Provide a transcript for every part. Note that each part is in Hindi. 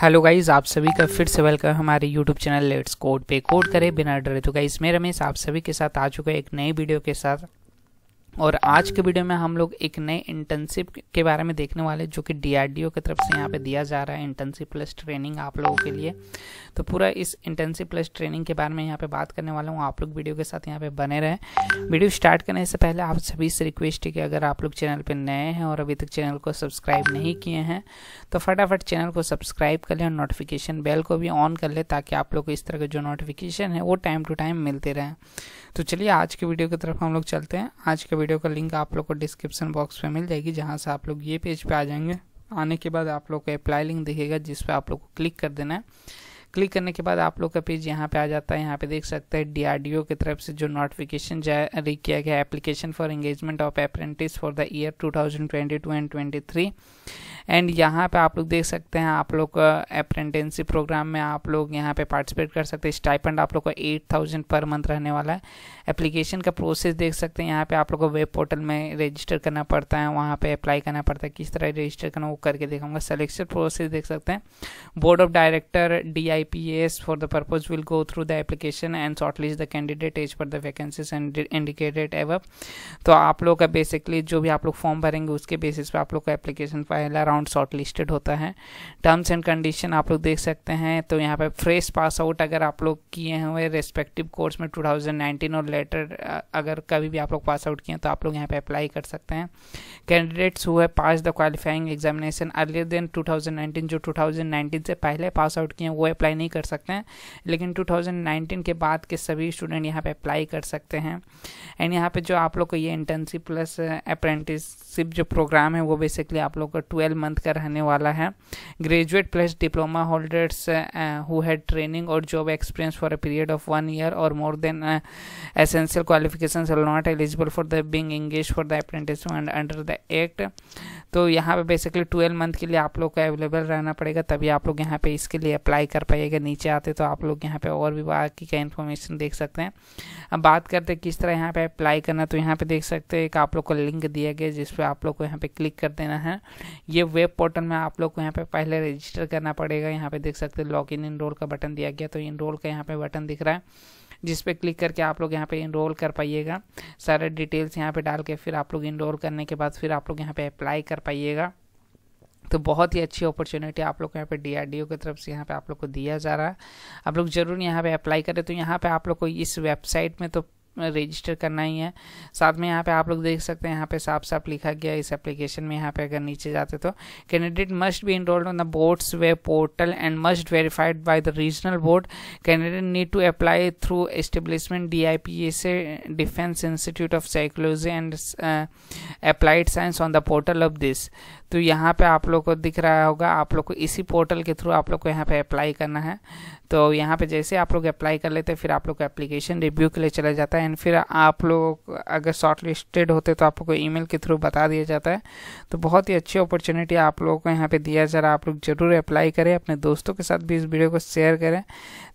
हेलो गाइज आप सभी का फिर से वेलकम हमारे यूट्यूब चैनल लेट्स कोड पे कोड करें बिना डरे तो गाइज मैं रमेश आप सभी के साथ आ चुका एक नए वीडियो के साथ और आज के वीडियो में हम लोग एक नए इंटर्नशिप के बारे में देखने वाले जो कि डीआरडीओ की तरफ से यहाँ पे दिया जा रहा है इंटर्नशिप प्लस ट्रेनिंग आप लोगों के लिए तो पूरा इस इंटर्नशिप प्लस ट्रेनिंग के बारे में यहाँ पे बात करने वाला हूँ आप लोग वीडियो के साथ यहाँ पे बने रहें वीडियो स्टार्ट करने से पहले आप सभी से रिक्वेस्ट है कि अगर आप लोग चैनल पर नए हैं और अभी तक चैनल को सब्सक्राइब नहीं किए हैं तो फटाफट चैनल को सब्सक्राइब कर लें और नोटिफिकेशन बेल को भी ऑन कर लें ताकि आप लोग को इस तरह के जो नोटिफिकेशन है वो टाइम टू टाइम मिलते रहें तो चलिए आज के वीडियो की तरफ हम लोग चलते हैं आज के वीडियो का लिंक आप लोग को डिस्क्रिप्शन बॉक्स में मिल जाएगी जहाँ से आप लोग ये पेज पे आ जाएंगे आने के बाद आप लोग को अप्लाई लिंक दिखेगा जिस पर आप लोग को क्लिक कर देना है क्लिक करने के बाद आप लोग का पेज यहाँ पे आ जाता है यहाँ पे देख सकते हैं डीआरडीओ की तरफ से जो नोटिफिकेशन जारी किया गया application for engagement of apprentice for the year 2022 and 23 and यहाँ पे आप लोग देख सकते हैं आप लोग अप्रेंटेंसी प्रोग्राम में आप लोग यहाँ पे पार्टिसिपेट कर सकते हैं स्टाइपेंड आप लोग का एट थाउजेंड पर मंथ रहने वाला है एप्लीकेशन का प्रोसेस देख सकते हैं यहाँ पे आप लोग को वेब पोर्टल में रजिस्टर करना पड़ता है वहाँ पर अप्लाई करना पड़ता है किस तरह रजिस्टर करना वो करके देखाऊंगा सलेक्शन प्रोसेस देख सकते हैं board of director D IPAS for the purpose will go through the application and shortlist the candidate per the vacancies and indicated above. तो आप लोग का basically जो भी आप लोग form भरेंगे उसके basis पर आप लोग का application पहला round shortlisted होता है Terms and condition आप लोग देख सकते हैं तो यहाँ पर fresh pass out अगर आप लोग किए हुए respective course में 2019 और लेटर अगर कभी भी आप लोग पास आउट किए तो आप लोग यहाँ पर अप्लाई कर सकते हैं कैंडिडेट्स हुए pass the qualifying examination earlier than 2019 जो 2019 से पहले पास आउट किए हैं वो अप्लाई अप्लाई नहीं कर सकते हैं लेकिन 2019 के बाद के सभी स्टूडेंट यहाँ पे अप्लाई कर सकते हैं एंड यहाँ पे जो आप लोग को ये इंटर्नशिप प्लस अप्रेंटिसशिप जो प्रोग्राम है वो बेसिकली आप लोग का ट्वेल्व मंथ का रहने वाला है graduate plus diploma holders who had training और job experience for a period of one year और more than essential qualification are not eligible for the being engage for the apprentice and under the act तो यहाँ पे बेसिकली ट्वेल्व मंथ के लिए आप लोग को अवेलेबल रहना पड़ेगा तभी आप लोग यहाँ पे इसके लिए अप्लाई कर पाइएगा नीचे आते तो आप लोग यहाँ पे और भी बाकी का इन्फॉर्मेशन देख सकते हैं अब बात करते हैं किस तरह यहाँ पे अप्लाई करना तो यहाँ पे देख सकते हैं एक आप लोग को लिंक दिया गया जिस पर आप लोग को यहाँ पे क्लिक कर देना है ये वेब पोर्टल में आप लोग को यहाँ पे पहले रजिस्टर करना पड़ेगा यहाँ पे देख सकते हैं लॉग इन इनरोल का बटन दिया गया तो इनरोल का यहाँ पे बटन दिख रहा है जिस पर क्लिक करके आप लोग यहाँ पे इनरोल कर पाइएगा सारे डिटेल्स यहाँ पे डाल के फिर आप लोग इनरोल करने के बाद फिर आप लोग यहाँ पे अप्लाई कर पाइएगा तो बहुत ही अच्छी अपॉर्चुनिटी आप लोग को यहाँ पे डीआरडीओ की तरफ से यहाँ पे आप लोग को दिया जा रहा है आप लोग जरूर यहाँ पे अप्लाई करें तो यहाँ पे आप लोग को इस वेबसाइट में तो रजिस्टर करना ही है साथ में यहाँ पे आप लोग देख सकते हैं यहाँ पे साफ साफ लिखा गया इस एप्लीकेशन में यहाँ पे अगर नीचे जाते तो candidate must be enrolled on the boards way portal and must verified by the regional board candidate need to apply through establishment D I P A S defence institute of psychology and applied science on the portal of this तो यहाँ पे आप लोग को दिख रहा होगा आप लोग को इसी पोर्टल के थ्रू आप लोग को यहाँ पे अप्लाई करना है तो यहाँ पे जैसे आप लोग अप्लाई कर लेते हैं फिर आप लोग को एप्लीकेशन रिव्यू के लिए चला जाता है एंड फिर आप लोग अगर शॉर्ट लिस्टेड होते तो आपको ईमेल के थ्रू बता दिया जाता है तो बहुत ही अच्छी अपॉर्चुनिटी आप लोगों को यहाँ पे दिया जा रहा है आप लोग ज़रूर अप्लाई करें अपने दोस्तों के साथ भी इस वीडियो को शेयर करें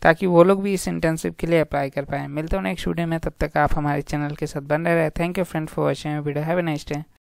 ताकि वो लोग भी इस इंटर्नशिप के लिए अप्लाई कर पाएँ मिलते हो नेक्स्ट वीडियो में तब तक आप हमारे चैनल के साथ बन रहे thank you friend for watching video have a nice day